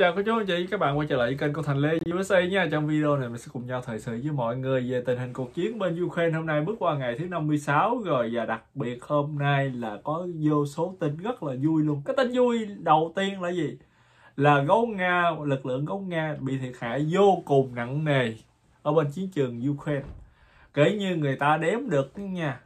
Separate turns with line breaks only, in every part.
Chào các chú anh chị, các bạn quay trở lại kênh của Thành Lê USA nha. Trong video này mình sẽ cùng nhau thời sự với mọi người về tình hình cuộc chiến bên Ukraine hôm nay bước qua ngày thứ 56 rồi và đặc biệt hôm nay là có vô số tin rất là vui luôn. Cái tin vui đầu tiên là gì? Là gấu Nga, lực lượng gấu Nga bị thiệt hại vô cùng nặng nề ở bên chiến trường Ukraine. Kể như người ta đếm được nha,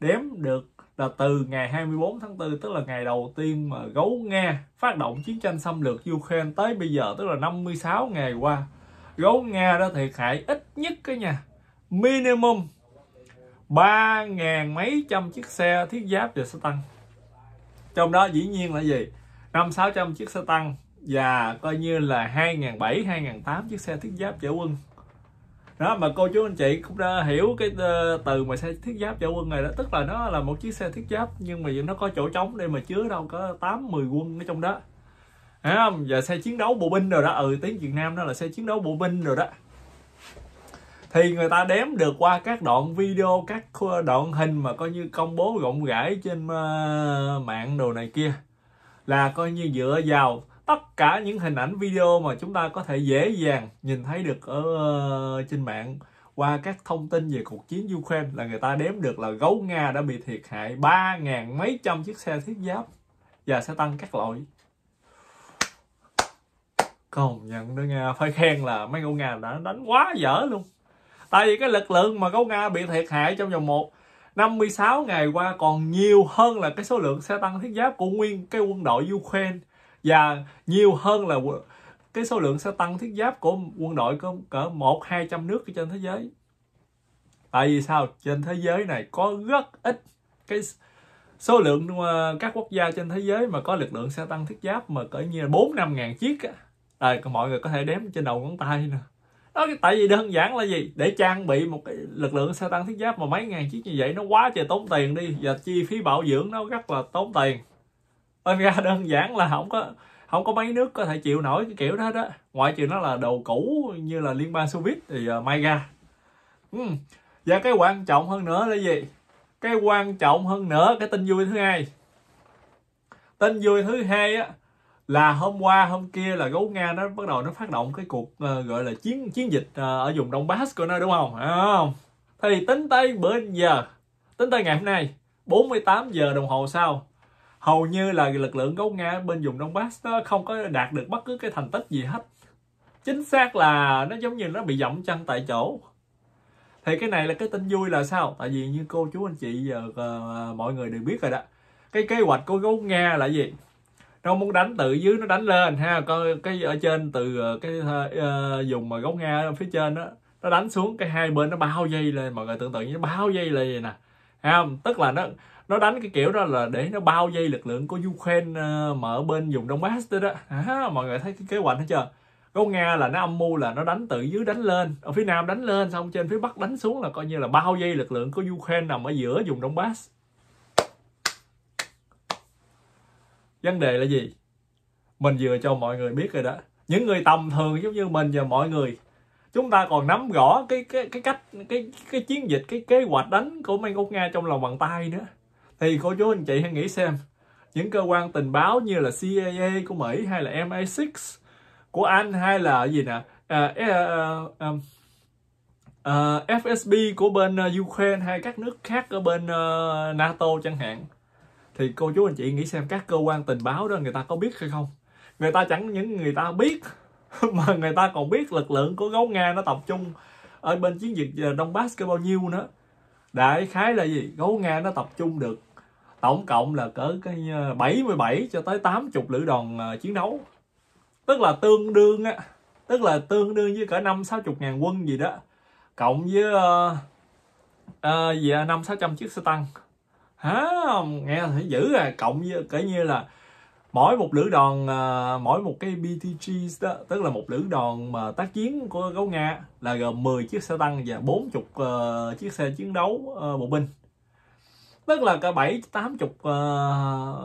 đếm được là từ ngày 24 tháng 4 tức là ngày đầu tiên mà gấu Nga phát động chiến tranh xâm lược Ukraine tới bây giờ tức là 56 ngày qua gấu Nga đã thiệt hại ít nhất cái nha minimum 3.000 mấy trăm chiếc xe thiết giáp đều xe tăng trong đó dĩ nhiên là gì 5-600 chiếc xe tăng và coi như là 2.700 2.800 chiếc xe thiết giáp chở quân đó mà cô chú anh chị cũng đã hiểu cái ờ, từ mà xe thiết giáp chở quân này đó tức là nó là một chiếc xe thiết giáp nhưng mà nó có chỗ trống để mà chứa đâu có tám mười quân ở trong đó Thấy không và xe chiến đấu bộ binh rồi đó ừ tiếng việt nam đó là xe chiến đấu bộ binh rồi đó thì người ta đếm được qua các đoạn video các đoạn hình mà coi như công bố rộng rãi trên ờ, mạng đồ này kia là coi như dựa vào tất cả những hình ảnh video mà chúng ta có thể dễ dàng nhìn thấy được ở ờ, trên mạng qua các thông tin về cuộc chiến Ukraine là người ta đếm được là gấu Nga đã bị thiệt hại 3.000 mấy trăm chiếc xe thiết giáp và sẽ tăng các loại. Công nhận đó Nga, phải khen là mấy gấu Nga đã đánh quá dở luôn. Tại vì cái lực lượng mà gấu Nga bị thiệt hại trong vòng 1 56 ngày qua còn nhiều hơn là cái số lượng xe tăng thiết giáp của nguyên cái quân đội Ukraine và dạ, nhiều hơn là cái số lượng xe tăng thiết giáp của quân đội có cỡ một hai trăm nước trên thế giới tại vì sao trên thế giới này có rất ít cái số lượng ờ, các quốc gia trên thế giới mà có lực lượng xe tăng thiết giáp mà cỡ như bốn năm ngàn chiếc á rồi mọi người có thể đếm trên đầu ngón tay nè đó tại vì đơn giản là gì để trang bị một cái lực lượng xe tăng thiết giáp mà mấy ngàn chiếc như vậy nó quá trời tốn tiền đi và chi phí bảo dưỡng nó rất là tốn tiền Thật ra đơn giản là không có không có mấy nước có thể chịu nổi cái kiểu đó đó ngoại trừ nó là đồ cũ như là liên bang xô viết thì uh, may ra ừ. và cái quan trọng hơn nữa là gì cái quan trọng hơn nữa cái tin vui thứ hai tin vui thứ hai á là hôm qua hôm kia là gấu nga nó bắt đầu nó phát động cái cuộc uh, gọi là chiến chiến dịch uh, ở vùng đông Bắc của nó đúng không à, thì tính tới bữa giờ tính tới ngày hôm nay 48 giờ đồng hồ sau hầu như là lực lượng gốc Nga bên vùng Donbass nó không có đạt được bất cứ cái thành tích gì hết chính xác là nó giống như nó bị dậm chân tại chỗ thì cái này là cái tin vui là sao tại vì như cô chú anh chị giờ uh, mọi người đều biết rồi đó cái kế hoạch của gấu Nga là gì nó muốn đánh từ dưới nó đánh lên ha coi cái ở trên từ cái uh, vùng mà gấu Nga phía trên đó nó đánh xuống cái hai bên nó bao dây lên mọi người tưởng tượng như bao dây lên vậy nè ha tức là nó nó đánh cái kiểu đó là để nó bao dây lực lượng của Ukraine ờ, mà ở bên vùng bắc đó đó à, mọi người thấy cái kế hoạch hết chưa có Nga là nó âm mưu là nó đánh từ dưới đánh lên ở phía Nam đánh lên xong trên phía Bắc đánh xuống là coi như là bao dây lực lượng của Ukraine nằm ở giữa vùng bắc vấn đề là gì mình vừa cho mọi người biết rồi đó những người tầm thường giống như mình và mọi người chúng ta còn nắm rõ cái cái cái cách cái cái chiến dịch cái kế hoạch đánh của Mai Ngọc Nga trong lòng bàn tay nữa thì cô chú anh chị hãy nghĩ xem những cơ quan tình báo như là CIA của Mỹ hay là MI6 của Anh hay là gì nè à, uh, à, uh, à, uh, à, FSB của bên Ukraine hay các nước khác ở bên uh, NATO chẳng hạn thì cô chú anh chị nghĩ xem các cơ quan tình báo đó người ta có biết hay không người ta chẳng những người ta biết mà người ta còn biết lực lượng của gấu Nga nó tập trung ở bên chiến dịch Donbass có bao nhiêu nữa đại khái là gì gấu nga nó tập trung được tổng cộng là cỡ cái 77 ờ, cho tới 80 lữ đoàn ờ, chiến đấu tức là tương đương á tức là tương đương với cỡ năm sáu chục ngàn quân gì đó cộng với uh, năm sáu trăm chiếc xe tăng hả nghe thấy dữ à cộng với cỡ như là mỗi một lữ đoàn à, mỗi một cái BTG đó tức là một lữ đoàn mà tác chiến của gấu Nga là gồm 10 chiếc xe tăng và 40 uh, à, chiếc xe chiến đấu uh, bộ binh tức là cả bảy tám chục à,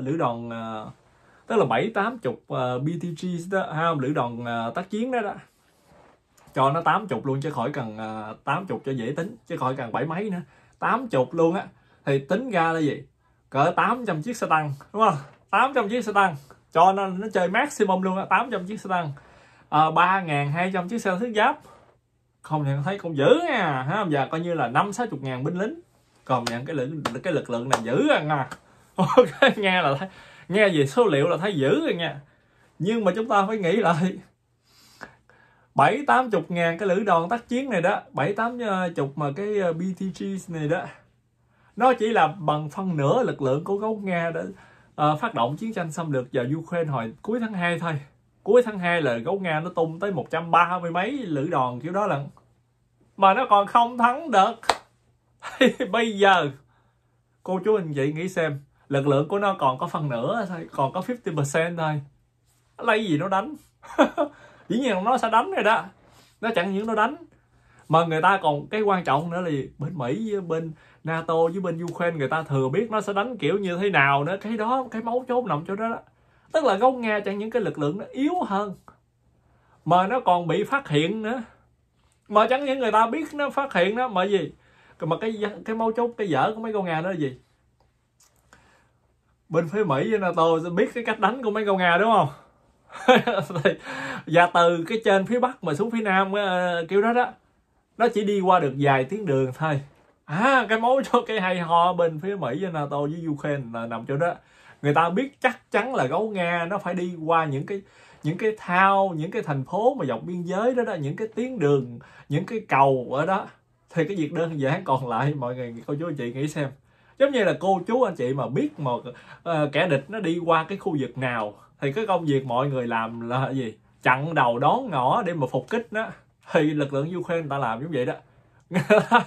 lữ đoàn uh, tức là bảy tám chục BTG đó ha lữ đoàn uh, tác chiến đó đó cho nó tám chục luôn chứ khỏi cần tám chục cho dễ tính chứ khỏi cần bảy mấy nữa tám chục luôn á thì tính ra là gì cỡ 800 chiếc xe tăng đúng không 800 chiếc xe tăng cho nên nó chơi maximum luôn á 800 chiếc xe tăng à, 3.200 chiếc xe thiết giáp không nhận thấy cũng giữ nha ha và coi như là năm sáu chục ngàn binh lính còn nhận cái lực cái lực lượng này giữ à nha nghe là thấy, nghe về số liệu là thấy giữ rồi nha nhưng mà chúng ta phải nghĩ lại bảy tám chục ngàn cái lữ đoàn tác chiến này đó bảy tám ờ, chục mà cái ờ, btg này đó nó chỉ là bằng phân nửa lực lượng của gấu nga đó Ờ, phát động chiến tranh xâm lược vào Ukraine hồi cuối tháng 2 thôi cuối tháng 2 là gấu Nga nó tung tới 130 mấy lữ đòn kiểu đó là mà nó còn không thắng được bây giờ cô chú anh chị nghĩ xem lực lượng của nó còn có phần nữa thôi còn có 50% thôi lấy gì nó đánh dĩ nhiên nó sẽ đánh rồi đó nó chẳng những nó đánh mà người ta còn cái quan trọng nữa là gì bên mỹ với bên nato với bên ukraine người ta thừa biết nó sẽ đánh kiểu như thế nào nữa cái đó cái máu chốt nằm chỗ đó đó tức là gốc nghe chẳng những cái lực lượng nó yếu hơn mà nó còn bị phát hiện nữa mà chẳng những người ta biết nó phát hiện đó mà gì mà cái cái máu chốt cái dở của mấy con nghe đó là gì bên phía mỹ với nato sẽ biết cái cách đánh của mấy con nghe đúng không và từ cái trên phía bắc mà xuống phía nam ờ, kêu đó đó nó chỉ đi qua được vài tiếng đường thôi à cái mối cho cái hay ho bên phía mỹ với nato với ukraine là nằm chỗ đó người ta biết chắc chắn là gấu nga nó phải đi qua những cái những cái thao những cái thành phố mà dọc biên giới đó đó những cái tuyến đường những cái cầu ở đó thì cái việc đơn giản còn lại mọi người cô chú anh chị nghĩ xem giống như là cô chú anh chị mà biết một uh, ờ, kẻ địch nó đi qua cái khu vực nào thì cái công việc mọi người làm là gì chặn đầu đón ngõ để mà phục kích đó thì lực lượng Ukraine người ta làm giống vậy đó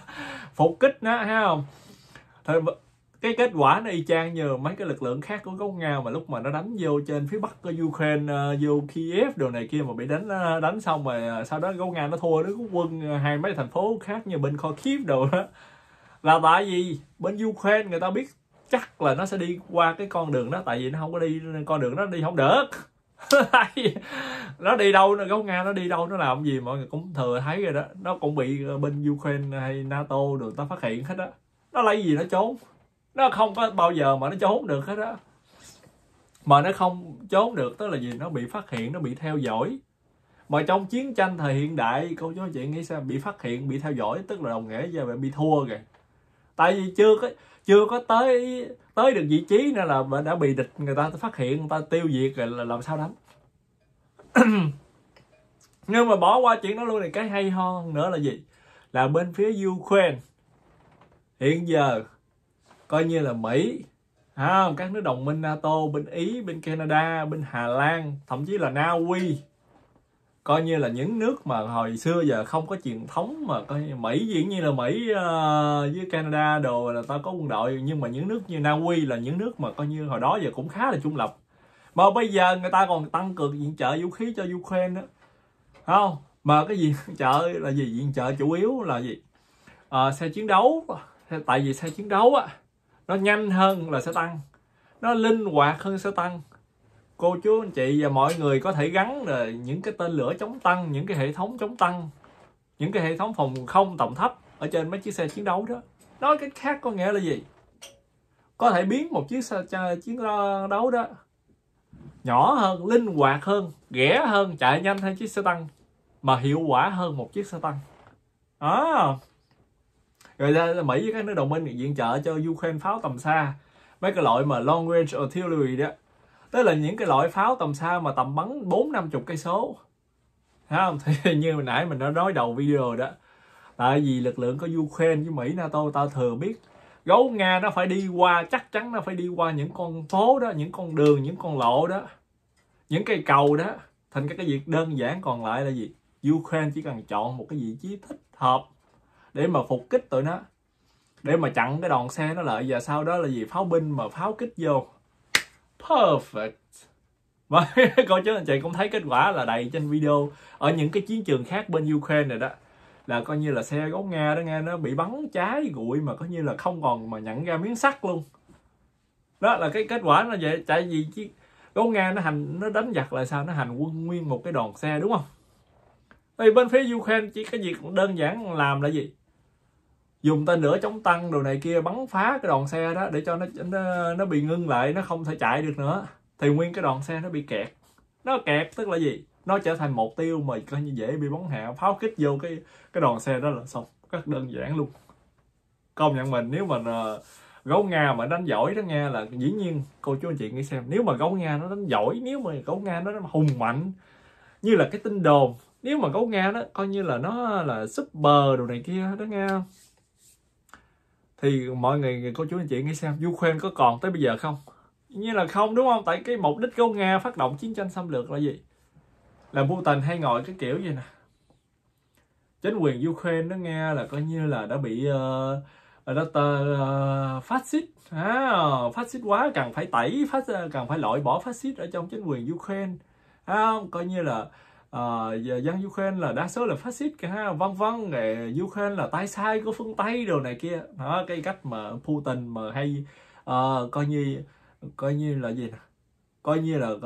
phục kích nó thấy không thì cái kết quả nó y chang như mấy cái lực lượng khác của gốc Nga mà lúc mà nó đánh vô trên phía bắc của Ukraine ờ, vô Kiev đồ này kia mà bị đánh ờ, đánh xong rồi ờ, sau đó gốc Nga nó thua nó quân hai mấy thành phố khác như bên Kharkiv đồ đó là tại vì bên Ukraine người ta biết chắc là nó sẽ đi qua cái con đường đó tại vì nó không có đi con đường đó đi không được nó đi đâu nó gấu nga nó đi đâu nó làm gì mọi người cũng thừa thấy rồi đó nó cũng bị ờ, bên ukraine hay nato được ta phát hiện hết đó nó lấy gì nó trốn nó không có bao giờ mà nó trốn được hết đó mà nó không trốn được tức là gì nó bị phát hiện nó bị theo dõi mà trong chiến tranh thời hiện đại câu nói chuyện nghĩ sao bị phát hiện bị theo dõi tức là đồng nghĩa giờ bị thua kìa tại vì chưa có chưa có tới tới được vị trí nữa là đã bị địch người ta phát hiện người ta tiêu diệt rồi là làm sao đánh nhưng mà bỏ qua chuyện đó luôn thì cái hay ho nữa là gì là bên phía Ukraine hiện giờ coi như là Mỹ à, các nước đồng minh NATO bên Ý bên Canada bên Hà Lan thậm chí là Na Uy coi như là những nước mà hồi xưa giờ không có truyền thống mà coi Mỹ diễn như là Mỹ uh, với Canada đồ là ta có quân đội nhưng mà những nước như Na Uy là những nước mà coi như hồi đó giờ cũng khá là trung lập mà bây giờ người ta còn tăng cường viện trợ vũ khí cho Ukraine đó không mà cái gì trợ là gì viện trợ chủ yếu là gì à, xe chiến đấu tại vì xe chiến đấu á nó nhanh hơn là sẽ tăng nó linh hoạt hơn sẽ tăng cô chú anh chị và mọi người có thể gắn rồi những cái tên lửa chống tăng những cái hệ thống chống tăng những cái hệ thống phòng không tầm thấp ở trên mấy chiếc xe chiến đấu đó nói cách khác có nghĩa là gì có thể biến một chiếc xe chiến đấu đó nhỏ hơn linh hoạt hơn rẻ hơn chạy nhanh hơn chiếc xe tăng mà hiệu quả hơn một chiếc xe tăng đó à. rồi ra là mỹ với các nước đồng minh viện trợ cho ukraine pháo tầm xa mấy cái loại mà long range artillery đó tức là những cái loại pháo tầm xa mà tầm bắn bốn năm chục cây số Thấy không thì như hồi nãy mình đã nói đầu video đó tại vì lực lượng của Ukraine với Mỹ NATO tao thừa biết gấu Nga nó phải đi qua chắc chắn nó phải đi qua những con phố đó những con đường những con lộ đó những cây cầu đó thành các cái việc đơn giản còn lại là gì Ukraine chỉ cần chọn một cái vị trí thích hợp để mà phục kích tụi nó để mà chặn cái đòn xe nó lại và sau đó là gì pháo binh mà pháo kích vô perfect và cô chú anh chị cũng thấy kết quả là đầy trên video ở những cái chiến trường khác bên Ukraine này đó là coi như là xe gấu Nga đó nghe nó bị bắn cháy gụi mà coi như là không còn mà nhận ra miếng sắt luôn đó là cái kết quả nó vậy tại vì chiếc gấu Nga nó hành nó đánh giặc là sao nó hành quân nguyên một cái đoàn xe đúng không thì bên phía Ukraine chỉ cái việc đơn giản làm là gì dùng tên lửa chống tăng đồ này kia bắn phá cái đoàn xe đó để cho nó nó, nó bị ngưng lại nó không thể chạy được nữa thì nguyên cái đoàn xe nó bị kẹt nó kẹt tức là gì nó trở thành mục tiêu mà coi như dễ bị bắn hạ pháo kích vô cái cái đoàn xe đó là xong rất đơn giản luôn công nhận mình nếu mà ờ, gấu nga mà đánh giỏi đó nghe là dĩ nhiên cô chú anh chị nghĩ xem nếu mà gấu nga nó đánh giỏi nếu mà gấu nga nó hùng mạnh như là cái tin đồn nếu mà gấu nga nó coi như là nó là super đồ này kia đó nghe thì mọi người cô chú anh chị nghĩ xem Ukraine có còn tới bây giờ không như là không đúng không tại cái mục đích của Nga phát động chiến tranh xâm lược là gì là Putin hay ngồi cái kiểu gì nè chính quyền Ukraine nó nghe là coi như là đã bị uh, ờ, ờ, đó tờ uh, phát xít à, phát xít quá cần phải tẩy phát cần phải loại bỏ phát xít ở trong chính quyền Ukraine à, coi như là uh, dân Ukraine là đa số là phát xít cả vân vân rồi Ukraine là tay sai của phương Tây đồ này kia đó cái cách mà Putin mà hay uh, coi như coi như là gì nè coi như là uh,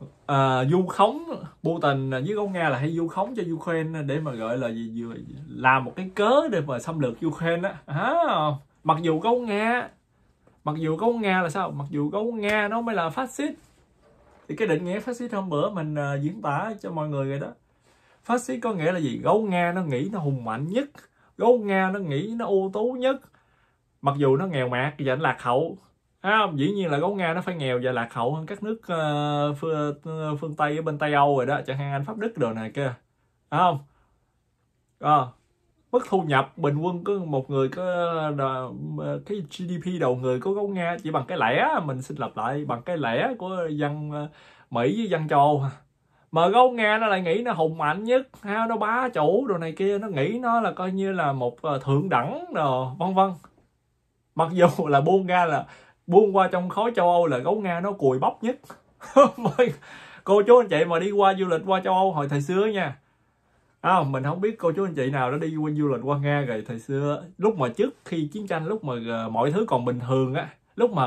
uh, du khống Putin với ông Nga là hay du khống cho Ukraine để mà gọi là gì vừa làm một cái cớ để mà xâm lược Ukraine á à, mặc dù có ông Nga mặc dù có ông Nga là sao mặc dù có ông Nga nó mới là phát xít thì cái định nghĩa phát xít hôm bữa mình uh, diễn tả cho mọi người rồi đó phát xít có nghĩa là gì gấu nga nó nghĩ nó hùng mạnh nhất gấu nga nó nghĩ nó ưu tú nhất mặc dù nó nghèo mạt và nó lạc hậu à, dĩ nhiên là gấu nga nó phải nghèo và lạc hậu hơn các nước uh, phương, ờ, phương tây ở bên tây âu rồi đó chẳng hạn anh pháp đức đồ này kia à, không à, mức thu nhập bình quân có một người có cái GDP đầu người của gốc Nga chỉ bằng cái lẻ mình xin lặp lại bằng cái lẻ của dân ờ, Mỹ với dân châu mà gấu Nga nó lại nghĩ nó hùng mạnh nhất ha nó bá chủ đồ này kia nó nghĩ nó là coi như là một ờ, thượng đẳng đồ vân vân mặc dù là buông ra là buông qua trong khối châu Âu là gấu Nga nó cùi bóc nhất cô chú anh chị mà đi qua du lịch qua châu Âu hồi thời xưa nha à, mình không biết cô chú anh chị nào đã đi du lịch qua nga rồi thời xưa lúc mà trước khi chiến tranh lúc mà ờ, mọi thứ còn bình thường á lúc mà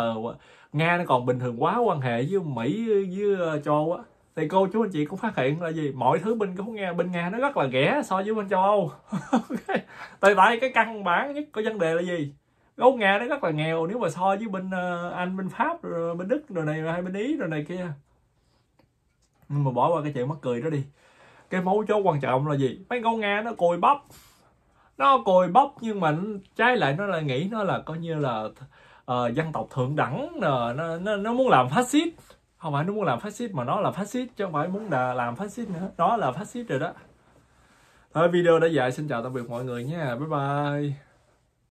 nga nó còn bình thường quá quan hệ với mỹ với ờ, châu á thì cô chú anh chị cũng phát hiện là gì mọi thứ bên của nga bên nga nó rất là rẻ so với bên châu âu tại tại cái căn bản nhất có vấn đề là gì gấu nga nó rất là nghèo nếu mà so với bên ờ, anh bên pháp rồi bên đức rồi này hay bên ý rồi này kia nhưng mà bỏ qua cái chuyện mắc cười đó đi cái mấu chốt quan trọng là gì mấy con nghe nó cùi bắp nó cùi bắp nhưng mà trái lại nó lại nghĩ nó là coi như là uh, dân tộc thượng đẳng ờ, nó, nó, nó muốn làm phát xít không phải nó muốn làm phát xít mà nó là phát xít chứ không phải muốn là làm phát xít nữa nó là phát xít rồi đó thôi video đã dài xin chào tạm biệt mọi người nha bye bye